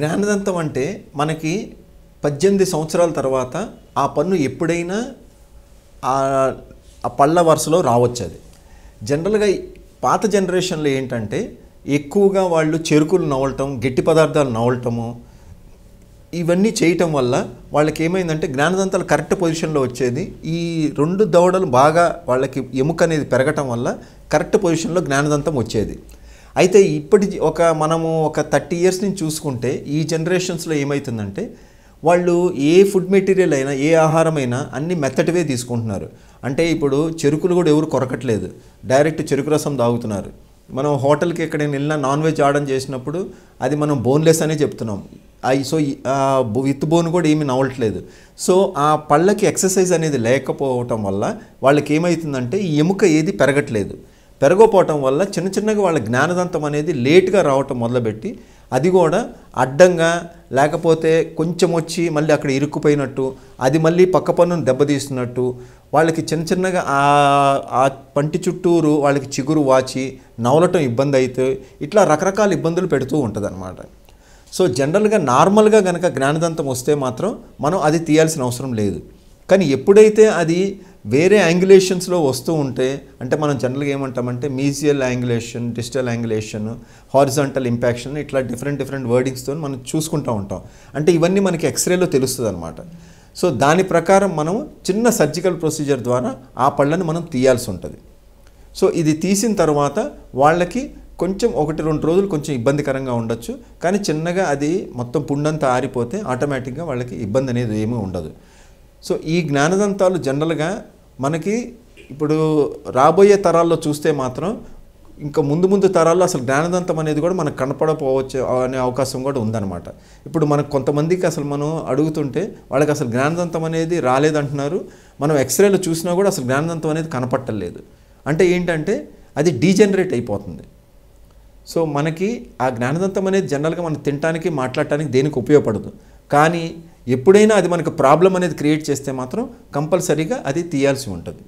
జ్ఞానదంతం అంటే మనకి పద్దెనిమిది సంవత్సరాల తర్వాత ఆ పన్ను ఎప్పుడైనా ఆ పళ్ళ వరుసలో రావచ్చు అది జనరల్గా పాత జనరేషన్లో ఏంటంటే ఎక్కువగా వాళ్ళు చెరుకులు నవలటం గట్టి పదార్థాలు నవలటము ఇవన్నీ చేయటం వల్ల వాళ్ళకి ఏమైందంటే జ్ఞానదంతాలు కరెక్ట్ పొజిషన్లో వచ్చేది ఈ రెండు దవడలు బాగా వాళ్ళకి ఎముక అనేది పెరగటం వల్ల కరెక్ట్ పొజిషన్లో జ్ఞానదంతం వచ్చేది అయితే ఇప్పటి ఒక మనము ఒక థర్టీ ఇయర్స్ నుంచి చూసుకుంటే ఈ జనరేషన్స్లో ఏమవుతుందంటే వాళ్ళు ఏ ఫుడ్ మెటీరియల్ అయినా ఏ ఆహారమైనా అన్ని మెత్తటివే తీసుకుంటున్నారు అంటే ఇప్పుడు చెరుకులు కూడా ఎవరు కొరకట్లేదు డైరెక్ట్ చెరుకు రసం తాగుతున్నారు మనం హోటల్కి ఎక్కడైనా వెళ్ళినా నాన్ వెజ్ ఆర్డర్ చేసినప్పుడు అది మనం బోన్లెస్ అనే చెప్తున్నాం సో విత్ బోన్ కూడా ఏమీ నవ్వట్లేదు సో ఆ పళ్ళకి ఎక్సర్సైజ్ అనేది లేకపోవటం వల్ల వాళ్ళకి ఏమవుతుందంటే ఈ ఎముక ఏది పెరగట్లేదు పెరగపోవటం వల్ల చిన్న చిన్నగా వాళ్ళ జ్ఞానదంతం అనేది లేట్గా రావటం మొదలుపెట్టి అది కూడా అడ్డంగా లేకపోతే కొంచెం వచ్చి మళ్ళీ అక్కడ ఇరుక్కుపోయినట్టు అది మళ్ళీ పక్క పన్నును దెబ్బతీస్తున్నట్టు వాళ్ళకి చిన్న చిన్నగా ఆ పంటి చుట్టూరు వాళ్ళకి చిగురు వాచి నవలటం ఇబ్బంది అయితే ఇట్లా రకరకాల ఇబ్బందులు పెడుతూ ఉంటుంది అనమాట సో జనరల్గా నార్మల్గా కనుక జ్ఞానదంతం వస్తే మాత్రం మనం అది తీయాల్సిన అవసరం లేదు కానీ ఎప్పుడైతే అది వేరే యాంగులేషన్స్లో వస్తూ ఉంటే అంటే మనం జనరల్గా ఏమంటామంటే mesial angulation digital angulation horizontal impaction ఇట్లా డిఫరెంట్ డిఫరెంట్ వర్డింగ్స్తో మనం చూసుకుంటూ ఉంటాం అంటే ఇవన్నీ మనకి ఎక్స్రేలో తెలుస్తుంది అనమాట సో దాని ప్రకారం మనం చిన్న సర్జికల్ ప్రొసీజర్ ద్వారా ఆ పళ్ళని మనం తీయాల్సి ఉంటుంది సో ఇది తీసిన తర్వాత వాళ్ళకి కొంచెం ఒకటి రెండు రోజులు కొంచెం ఇబ్బందికరంగా ఉండొచ్చు కానీ చిన్నగా అది మొత్తం పుండంతా ఆరిపోతే ఆటోమేటిక్గా వాళ్ళకి ఇబ్బంది అనేది ఏమీ ఉండదు సో ఈ జ్ఞానదంతాలు జనరల్గా మనకి ఇప్పుడు రాబోయే తరాల్లో చూస్తే మాత్రం ఇంకా ముందు ముందు తరాల్లో అసలు జ్ఞానదంతం అనేది కూడా మనకు కనపడపోవచ్చు అనే అవకాశం కూడా ఉందన్నమాట ఇప్పుడు మనకు కొంతమందికి అసలు మనం అడుగుతుంటే వాళ్ళకి అసలు జ్ఞానదంతం అనేది రాలేదంటున్నారు మనం ఎక్స్రేలో చూసినా కూడా అసలు జ్ఞానదంతం అనేది కనపట్టలేదు అంటే ఏంటంటే అది డీజనరేట్ అయిపోతుంది సో మనకి ఆ జ్ఞానదంతం అనేది జనరల్గా మనం తినడానికి మాట్లాడటానికి దేనికి ఉపయోగపడదు కానీ ఎప్పుడైనా అది మనకు ప్రాబ్లం అనేది క్రియేట్ చేస్తే మాత్రం కంపల్సరీగా అది తీయాల్సి ఉంటుంది